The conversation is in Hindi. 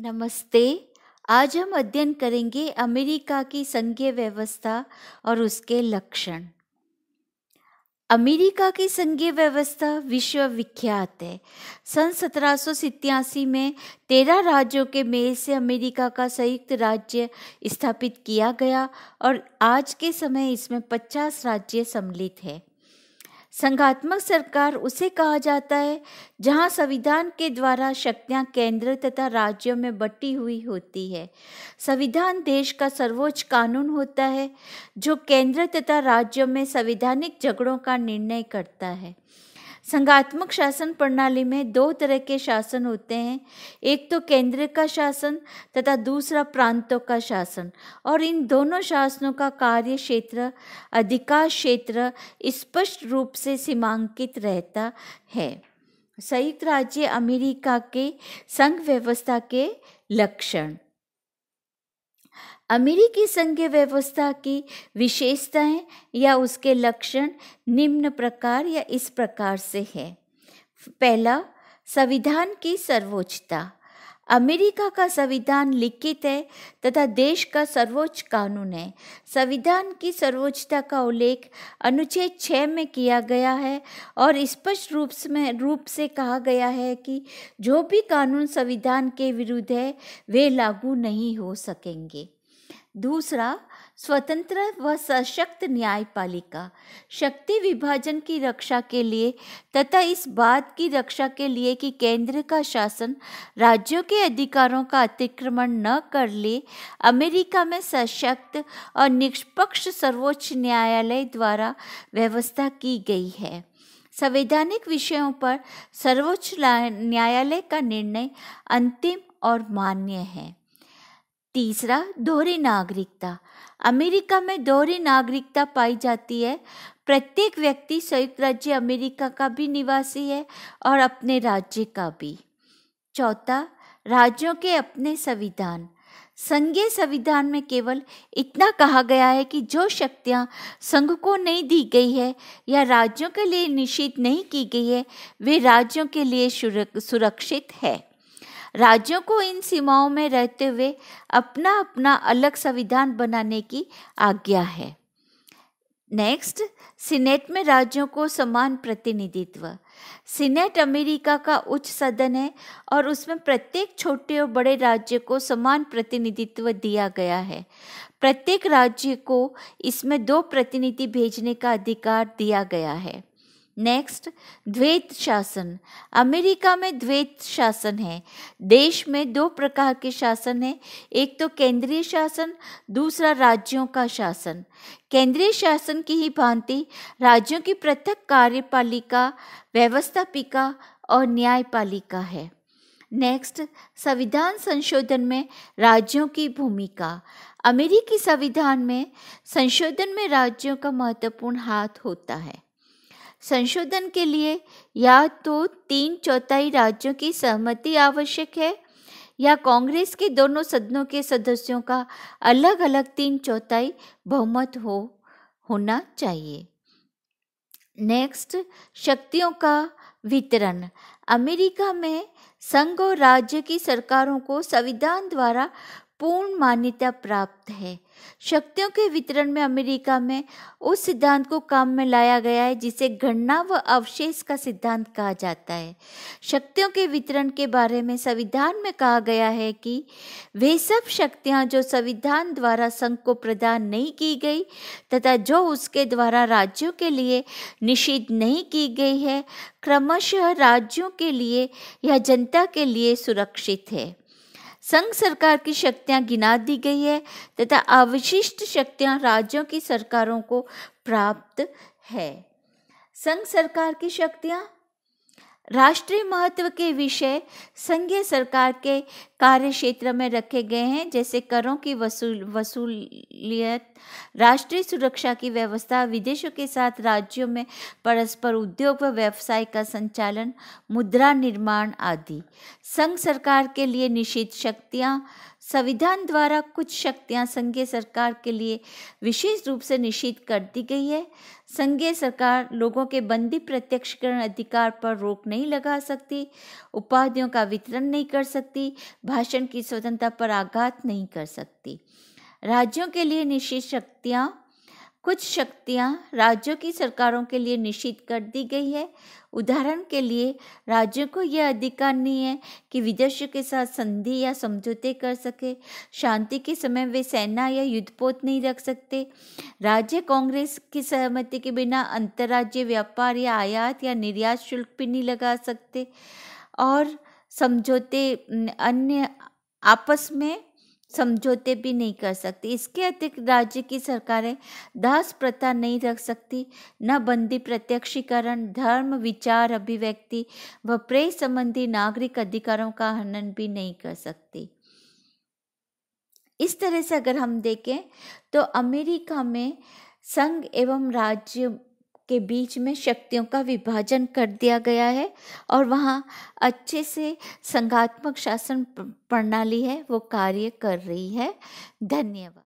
नमस्ते आज हम अध्ययन करेंगे अमेरिका की संघीय व्यवस्था और उसके लक्षण अमेरिका की संघीय व्यवस्था विश्वविख्यात है सन सत्रह में तेरह राज्यों के मेल से अमेरिका का संयुक्त राज्य स्थापित किया गया और आज के समय इसमें 50 राज्य सम्मिलित है संघात्मक सरकार उसे कहा जाता है जहां संविधान के द्वारा शक्तियां केंद्र तथा राज्यों में बटी हुई होती है संविधान देश का सर्वोच्च कानून होता है जो केंद्र तथा राज्यों में संविधानिक झगड़ों का निर्णय करता है संघात्मक शासन प्रणाली में दो तरह के शासन होते हैं एक तो केंद्र का शासन तथा दूसरा प्रांतों का शासन और इन दोनों शासनों का कार्य क्षेत्र अधिकार क्षेत्र स्पष्ट रूप से सीमांकित रहता है संयुक्त राज्य अमेरिका के संघ व्यवस्था के लक्षण अमेरिकी संघ व्यवस्था की विशेषताएं या उसके लक्षण निम्न प्रकार या इस प्रकार से है पहला संविधान की सर्वोच्चता अमेरिका का संविधान लिखित है तथा देश का सर्वोच्च कानून है संविधान की सर्वोच्चता का उल्लेख अनुच्छेद छः में किया गया है और स्पष्ट रूप में रूप से कहा गया है कि जो भी कानून संविधान के विरुद्ध है वे लागू नहीं हो सकेंगे दूसरा स्वतंत्र व सशक्त न्यायपालिका शक्ति विभाजन की रक्षा के लिए तथा इस बात की रक्षा के लिए कि केंद्र का शासन राज्यों के अधिकारों का अतिक्रमण न कर ले अमेरिका में सशक्त और निष्पक्ष सर्वोच्च न्यायालय द्वारा व्यवस्था की गई है संवैधानिक विषयों पर सर्वोच्च न्यायालय का निर्णय अंतिम और मान्य है तीसरा दोहरी नागरिकता अमेरिका में दोहरी नागरिकता पाई जाती है प्रत्येक व्यक्ति संयुक्त राज्य अमेरिका का भी निवासी है और अपने राज्य का भी चौथा राज्यों के अपने संविधान संघीय संविधान में केवल इतना कहा गया है कि जो शक्तियाँ संघ को नहीं दी गई है या राज्यों के लिए निश्चित नहीं की गई है वे राज्यों के लिए सुरक्षित है राज्यों को इन सीमाओं में रहते हुए अपना अपना अलग संविधान बनाने की आज्ञा है नेक्स्ट सीनेट में राज्यों को समान प्रतिनिधित्व सीनेट अमेरिका का उच्च सदन है और उसमें प्रत्येक छोटे और बड़े राज्य को समान प्रतिनिधित्व दिया गया है प्रत्येक राज्य को इसमें दो प्रतिनिधि भेजने का अधिकार दिया गया है नेक्स्ट द्वैत शासन अमेरिका में द्वैत शासन है देश में दो प्रकार के शासन है एक तो केंद्रीय शासन दूसरा राज्यों का शासन केंद्रीय शासन की ही भांति राज्यों की पृथक कार्यपालिका व्यवस्थापिका और न्यायपालिका है नेक्स्ट संविधान संशोधन में राज्यों की भूमिका अमेरिकी संविधान में संशोधन में राज्यों का महत्वपूर्ण हाथ होता है संशोधन के लिए या तो तीन चौथाई राज्यों की सहमति आवश्यक है या कांग्रेस के दोनों सदनों के सदस्यों का अलग अलग तीन चौथाई बहुमत हो होना चाहिए नेक्स्ट शक्तियों का वितरण अमेरिका में संघ और राज्य की सरकारों को संविधान द्वारा पूर्ण मान्यता प्राप्त है शक्तियों के वितरण में अमेरिका में उस सिद्धांत को काम में लाया गया है जिसे गणना व अवशेष का सिद्धांत कहा जाता है शक्तियों के वितरण के बारे में संविधान में कहा गया है कि वे सब शक्तियां जो संविधान द्वारा संघ को प्रदान नहीं की गई तथा जो उसके द्वारा राज्यों के लिए निषिद्ध नहीं की गई है क्रमशः राज्यों के लिए या जनता के लिए सुरक्षित है संघ सरकार की शक्तियां गिना दी गई है तथा अवशिष्ट शक्तियां राज्यों की सरकारों को प्राप्त है संघ सरकार की शक्तियां राष्ट्रीय महत्व के विषय संघीय सरकार के कार्य क्षेत्र में रखे गए हैं जैसे करों की वसूल वसूलियत राष्ट्रीय सुरक्षा की व्यवस्था विदेशों के साथ राज्यों में परस्पर उद्योग व व्यवसाय का संचालन मुद्रा निर्माण आदि संघ सरकार के लिए निश्चित शक्तियाँ संविधान द्वारा कुछ शक्तियां संघीय सरकार के लिए विशेष रूप से निश्चित कर दी गई है संघीय सरकार लोगों के बंदी प्रत्यक्षकरण अधिकार पर रोक नहीं लगा सकती उपाधियों का वितरण नहीं कर सकती भाषण की स्वतंत्रता पर आघात नहीं कर सकती राज्यों के लिए निश्चित शक्तियाँ कुछ शक्तियां राज्यों की सरकारों के लिए निश्चित कर दी गई है उदाहरण के लिए राज्यों को यह अधिकार नहीं है कि विदेशियों के साथ संधि या समझौते कर सके शांति के समय वे सेना या युद्धपोत नहीं रख सकते राज्य कांग्रेस की सहमति के बिना अंतर्राज्यीय व्यापार या आयात या निर्यात शुल्क भी नहीं लगा सकते और समझौते अन्य आपस में समझौते भी नहीं कर सकती इसके अतिरिक्त राज्य की सरकारें दास प्रथा नहीं रख सकती न बंदी प्रत्यक्षीकरण धर्म विचार अभिव्यक्ति व प्रेस संबंधी नागरिक अधिकारों का हनन भी नहीं कर सकती इस तरह से अगर हम देखें तो अमेरिका में संघ एवं राज्य के बीच में शक्तियों का विभाजन कर दिया गया है और वहाँ अच्छे से संघात्मक शासन प्रणाली है वो कार्य कर रही है धन्यवाद